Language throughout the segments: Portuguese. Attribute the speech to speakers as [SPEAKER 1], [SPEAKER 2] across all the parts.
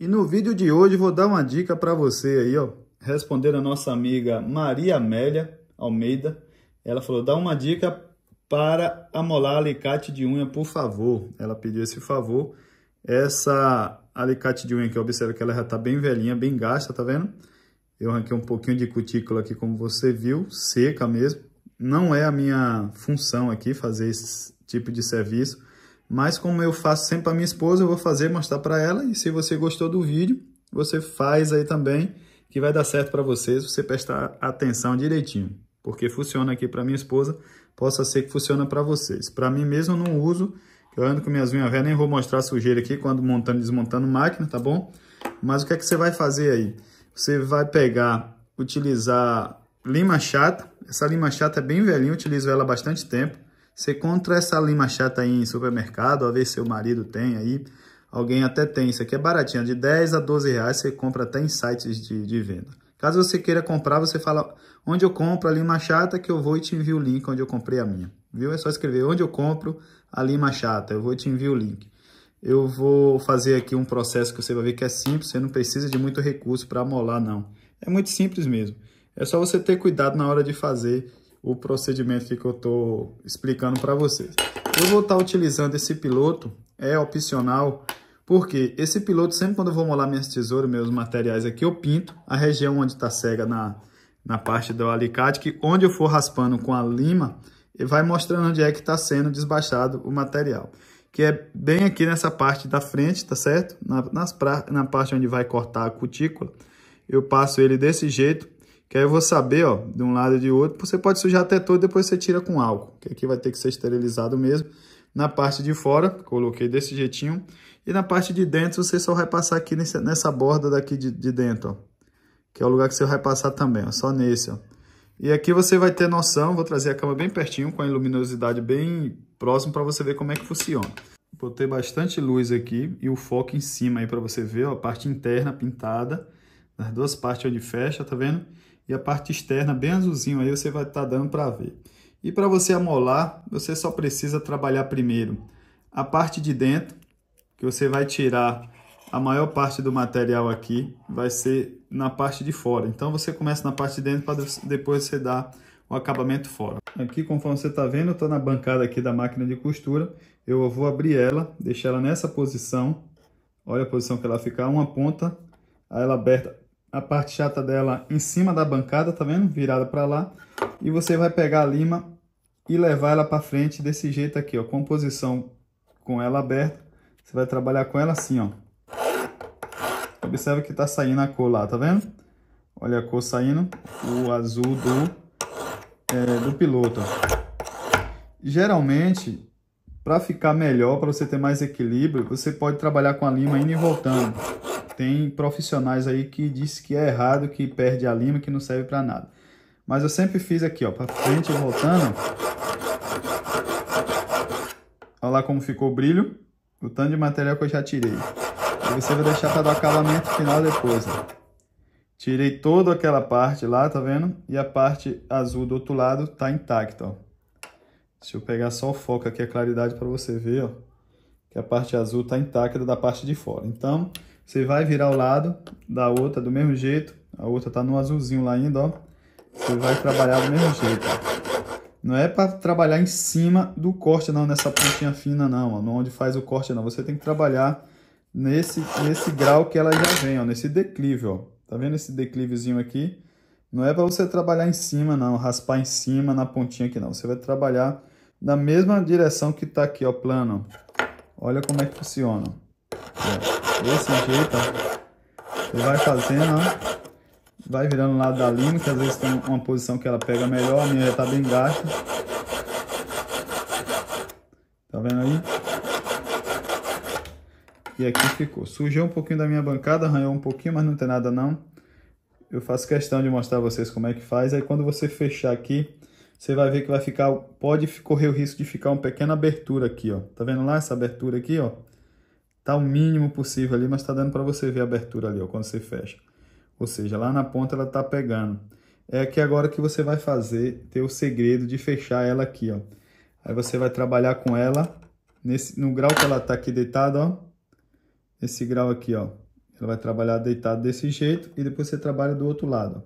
[SPEAKER 1] E no vídeo de hoje vou dar uma dica para você aí, ó, responder a nossa amiga Maria Amélia Almeida. Ela falou: "Dá uma dica para amolar alicate de unha, por favor". Ela pediu esse favor. Essa alicate de unha que observa que ela já está bem velhinha, bem gasta, tá vendo? Eu arranquei um pouquinho de cutícula aqui, como você viu, seca mesmo. Não é a minha função aqui fazer esse tipo de serviço mas como eu faço sempre para minha esposa, eu vou fazer, mostrar para ela. E se você gostou do vídeo, você faz aí também, que vai dar certo para vocês, você prestar atenção direitinho. Porque funciona aqui para minha esposa, possa ser que funciona para vocês. Para mim mesmo eu não uso, eu ando com minhas unhas velhas, nem vou mostrar sujeira aqui quando montando e desmontando máquina, tá bom? Mas o que é que você vai fazer aí? Você vai pegar, utilizar lima chata. Essa lima chata é bem velhinha, utilizo ela há bastante tempo. Você encontra essa lima chata aí em supermercado, a ver se seu marido tem aí. Alguém até tem, isso aqui é baratinho, de 10 a 12 reais você compra até em sites de, de venda. Caso você queira comprar, você fala onde eu compro a lima chata que eu vou e te envio o link onde eu comprei a minha. Viu? É só escrever onde eu compro a lima chata, eu vou e te envio o link. Eu vou fazer aqui um processo que você vai ver que é simples, você não precisa de muito recurso para molar não. É muito simples mesmo. É só você ter cuidado na hora de fazer o procedimento que eu estou explicando para vocês. Eu vou estar tá utilizando esse piloto, é opcional, porque esse piloto, sempre quando eu vou molar minhas tesouras, meus materiais aqui, eu pinto a região onde está cega na, na parte do alicate, que onde eu for raspando com a lima, ele vai mostrando onde é que está sendo desbaixado o material. Que é bem aqui nessa parte da frente, tá certo? Na, nas pra, na parte onde vai cortar a cutícula, eu passo ele desse jeito que aí eu vou saber, ó, de um lado e de outro. Você pode sujar até todo, depois você tira com álcool. Que aqui vai ter que ser esterilizado mesmo. Na parte de fora, coloquei desse jeitinho. E na parte de dentro, você só vai passar aqui nessa, nessa borda daqui de, de dentro, ó. Que é o lugar que você vai passar também, ó. Só nesse, ó. E aqui você vai ter noção, vou trazer a cama bem pertinho, com a luminosidade bem próximo para você ver como é que funciona. Botei bastante luz aqui e o foco em cima aí para você ver, ó, a parte interna pintada, nas duas partes onde fecha, tá vendo? e a parte externa bem azulzinho aí você vai estar tá dando para ver. E para você amolar, você só precisa trabalhar primeiro a parte de dentro, que você vai tirar a maior parte do material aqui, vai ser na parte de fora. Então você começa na parte de dentro para depois você dar o acabamento fora. Aqui, conforme você está vendo, eu estou na bancada aqui da máquina de costura. Eu vou abrir ela, deixar ela nessa posição. Olha a posição que ela fica uma ponta, aí ela aberta a parte chata dela em cima da bancada, tá vendo? Virada para lá. E você vai pegar a lima e levar ela para frente desse jeito aqui, ó. Composição com ela aberta. Você vai trabalhar com ela assim, ó. Observa que tá saindo a cor lá, tá vendo? Olha a cor saindo. O azul do, é, do piloto, Geralmente, para ficar melhor, para você ter mais equilíbrio, você pode trabalhar com a lima indo e voltando tem profissionais aí que diz que é errado, que perde a lima, que não serve para nada. Mas eu sempre fiz aqui, ó, para frente e voltando. Olha lá como ficou o brilho, o tanto de material que eu já tirei. E você vai deixar para dar o acabamento final depois, ó. Tirei toda aquela parte lá, tá vendo? E a parte azul do outro lado tá intacta, ó. Deixa eu pegar só o foco aqui, a claridade, para você ver, ó. Que a parte azul tá intacta da parte de fora. Então, você vai virar o lado da outra do mesmo jeito. A outra tá no azulzinho lá ainda, ó. Você vai trabalhar do mesmo jeito, Não é para trabalhar em cima do corte, não, nessa pontinha fina, não, ó. Não onde faz o corte, não. Você tem que trabalhar nesse, nesse grau que ela já vem, ó. Nesse declive, ó. Tá vendo esse declivezinho aqui? Não é para você trabalhar em cima, não. Raspar em cima na pontinha aqui, não. Você vai trabalhar na mesma direção que tá aqui, ó. Plano. Olha como é que funciona, desse jeito, ó. Você vai fazendo, ó. Vai virando o lado da lima, que às vezes tem uma posição que ela pega melhor, a minha já tá bem gasta. Tá vendo aí? E aqui ficou. Sujou um pouquinho da minha bancada, arranhou um pouquinho, mas não tem nada não. Eu faço questão de mostrar a vocês como é que faz. Aí quando você fechar aqui, você vai ver que vai ficar, pode correr o risco de ficar uma pequena abertura aqui, ó. Tá vendo lá essa abertura aqui, ó? Tá o mínimo possível ali, mas está dando para você ver a abertura ali, ó, quando você fecha. Ou seja, lá na ponta ela está pegando. É aqui agora que você vai fazer, ter o segredo de fechar ela aqui, ó. Aí você vai trabalhar com ela nesse, no grau que ela está aqui deitada, ó. Esse grau aqui, ó. Ela vai trabalhar deitada desse jeito e depois você trabalha do outro lado,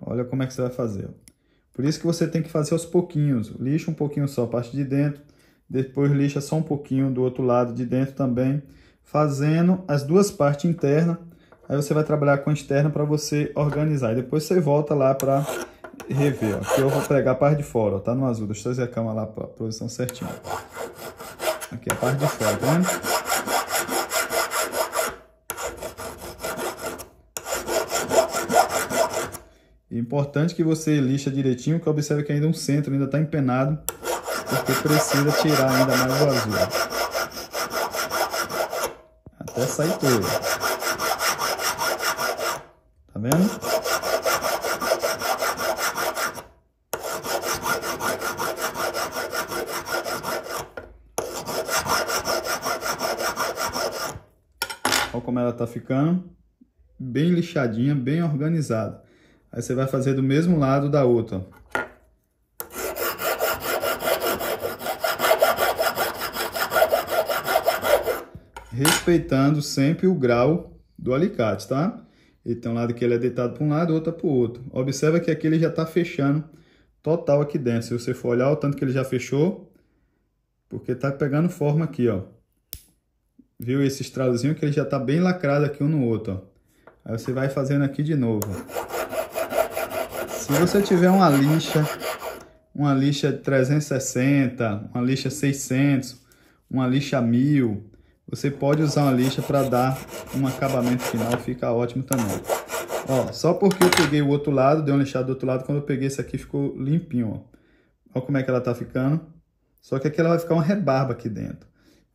[SPEAKER 1] ó. Olha como é que você vai fazer, ó. Por isso que você tem que fazer aos pouquinhos. Lixa um pouquinho só a parte de dentro, depois lixa só um pouquinho do outro lado de dentro também fazendo as duas partes interna. Aí você vai trabalhar com a externa para você organizar. E depois você volta lá para rever. Ó. Aqui eu vou pegar a parte de fora, ó, tá no azul. Deixa eu trazer a cama lá para a posição certinha. Aqui a parte de fora, tá vendo? É importante que você lixa direitinho, que observe que ainda um centro ainda está empenado, porque precisa tirar ainda mais o azul até sair tudo. Tá vendo? Olha como ela tá ficando. Bem lixadinha, bem organizada. Aí você vai fazer do mesmo lado da outra, ó. respeitando sempre o grau do alicate, tá? Ele tem um lado que ele é deitado para um lado, outro para o outro. Observa que aqui ele já está fechando total aqui dentro. Se você for olhar o tanto que ele já fechou, porque está pegando forma aqui, ó. Viu esse estralozinho que ele já está bem lacrado aqui um no outro, ó. Aí você vai fazendo aqui de novo. Se você tiver uma lixa, uma lixa 360, uma lixa 600, uma lixa 1000, você pode usar uma lixa para dar um acabamento final, fica ótimo também. Ó, só porque eu peguei o outro lado, dei uma lixada do outro lado, quando eu peguei esse aqui ficou limpinho, ó. Olha como é que ela tá ficando. Só que aqui ela vai ficar uma rebarba aqui dentro.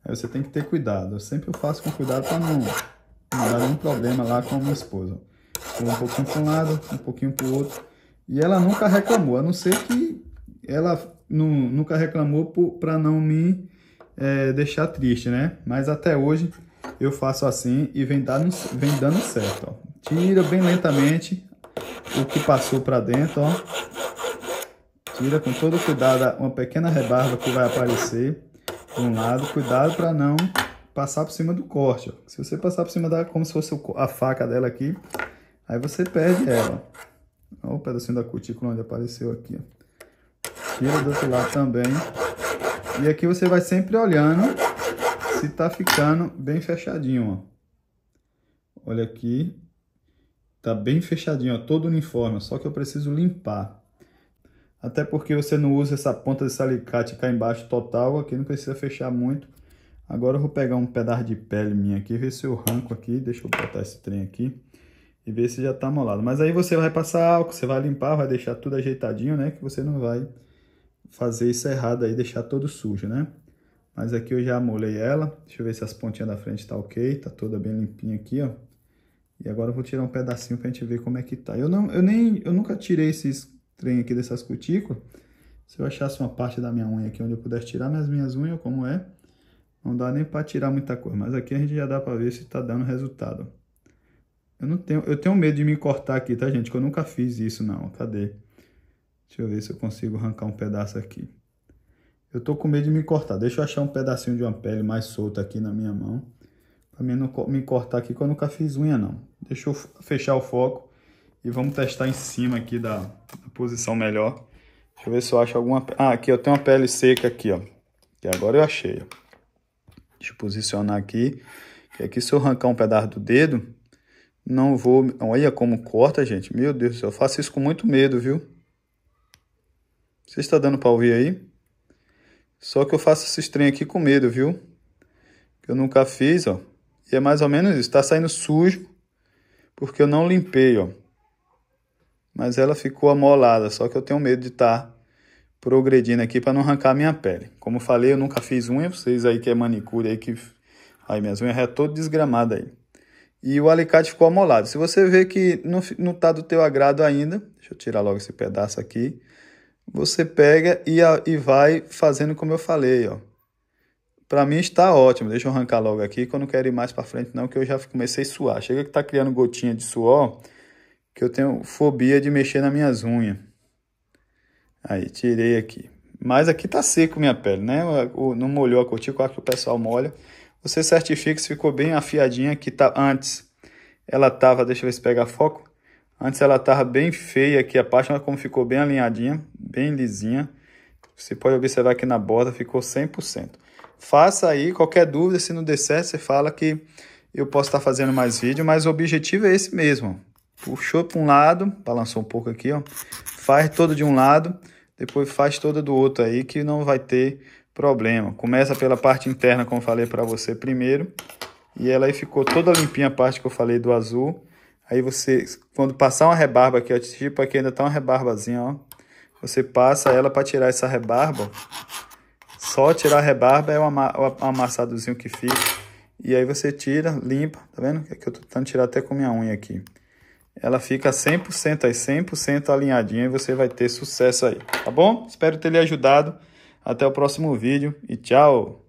[SPEAKER 1] Aí você tem que ter cuidado. Eu sempre faço com cuidado para não, não dar nenhum problema lá com a minha esposa. Pula um pouquinho para um lado, um pouquinho para o outro. E ela nunca reclamou, a não ser que ela não, nunca reclamou para não me é, deixar triste, né? Mas até hoje eu faço assim e vem dando, vem dando certo, ó. Tira bem lentamente o que passou para dentro, ó. Tira com todo cuidado uma pequena rebarba que vai aparecer de um lado. Cuidado para não passar por cima do corte, ó. Se você passar por cima da... como se fosse a faca dela aqui, aí você perde ela, ó. Olha o pedacinho da cutícula onde apareceu aqui, ó. Tira do outro lado também, e aqui você vai sempre olhando se tá ficando bem fechadinho, ó. Olha aqui. Tá bem fechadinho, ó, todo uniforme, só que eu preciso limpar. Até porque você não usa essa ponta desse alicate cá embaixo total, aqui não precisa fechar muito. Agora eu vou pegar um pedaço de pele minha aqui, ver se eu arranco aqui, deixa eu botar esse trem aqui e ver se já tá molado. Mas aí você vai passar álcool, você vai limpar, vai deixar tudo ajeitadinho, né, que você não vai fazer isso errado aí, deixar todo sujo, né? Mas aqui eu já molhei ela. Deixa eu ver se as pontinhas da frente tá ok. Tá toda bem limpinha aqui, ó. E agora eu vou tirar um pedacinho pra gente ver como é que tá. Eu, não, eu, nem, eu nunca tirei esses trem aqui dessas cutículas. Se eu achasse uma parte da minha unha aqui onde eu pudesse tirar minhas minhas unhas, como é, não dá nem para tirar muita coisa. Mas aqui a gente já dá para ver se tá dando resultado. Eu não tenho, eu tenho medo de me cortar aqui, tá, gente? Que eu nunca fiz isso, não. Cadê? Deixa eu ver se eu consigo arrancar um pedaço aqui. Eu tô com medo de me cortar. Deixa eu achar um pedacinho de uma pele mais solta aqui na minha mão. Pra mim não me cortar aqui, que eu nunca fiz unha, não. Deixa eu fechar o foco e vamos testar em cima aqui da, da posição melhor. Deixa eu ver se eu acho alguma... Ah, aqui eu tenho uma pele seca aqui, ó. Que agora eu achei, ó. Deixa eu posicionar aqui. Que aqui se eu arrancar um pedaço do dedo, não vou... Olha como corta, gente. Meu Deus do céu, eu faço isso com muito medo, viu? Você está dando para ouvir aí? Só que eu faço esse trem aqui com medo, viu? Que eu nunca fiz, ó. E é mais ou menos isso. Está saindo sujo porque eu não limpei, ó. Mas ela ficou amolada, só que eu tenho medo de estar tá progredindo aqui para não arrancar a minha pele. Como eu falei, eu nunca fiz unha. Vocês aí que é manicure aí que... Aí minhas unhas é todo desgramada aí. E o alicate ficou amolado. Se você vê que não, não tá do teu agrado ainda... Deixa eu tirar logo esse pedaço aqui você pega e, e vai fazendo como eu falei, ó. Para mim está ótimo. Deixa eu arrancar logo aqui, que eu não quero ir mais para frente não, que eu já comecei a suar. Chega que tá criando gotinha de suor, que eu tenho fobia de mexer nas minhas unhas. Aí, tirei aqui. Mas aqui tá seco minha pele, né? Não molhou a cutícula, que o pessoal molha. Você certifica se ficou bem afiadinha que tá antes. Ela tava, deixa eu ver se pega foco. Antes ela estava bem feia aqui a parte, mas como ficou bem alinhadinha, bem lisinha, você pode observar aqui na borda ficou 100%. Faça aí, qualquer dúvida, se não der certo, você fala que eu posso estar tá fazendo mais vídeo, mas o objetivo é esse mesmo. Puxou para um lado, balançou um pouco aqui, ó. Faz todo de um lado, depois faz toda do outro aí, que não vai ter problema. Começa pela parte interna, como falei para você primeiro. E ela aí ficou toda limpinha a parte que eu falei do azul. Aí você, quando passar uma rebarba aqui, ó, tipo aqui ainda tá uma rebarbazinha, ó. Você passa ela para tirar essa rebarba. Só tirar a rebarba é o, ama o amassadozinho que fica. E aí você tira, limpa, tá vendo? É que eu tô tentando tirar até com minha unha aqui. Ela fica 100% aí, 100% alinhadinha e você vai ter sucesso aí, tá bom? Espero ter lhe ajudado. Até o próximo vídeo e tchau!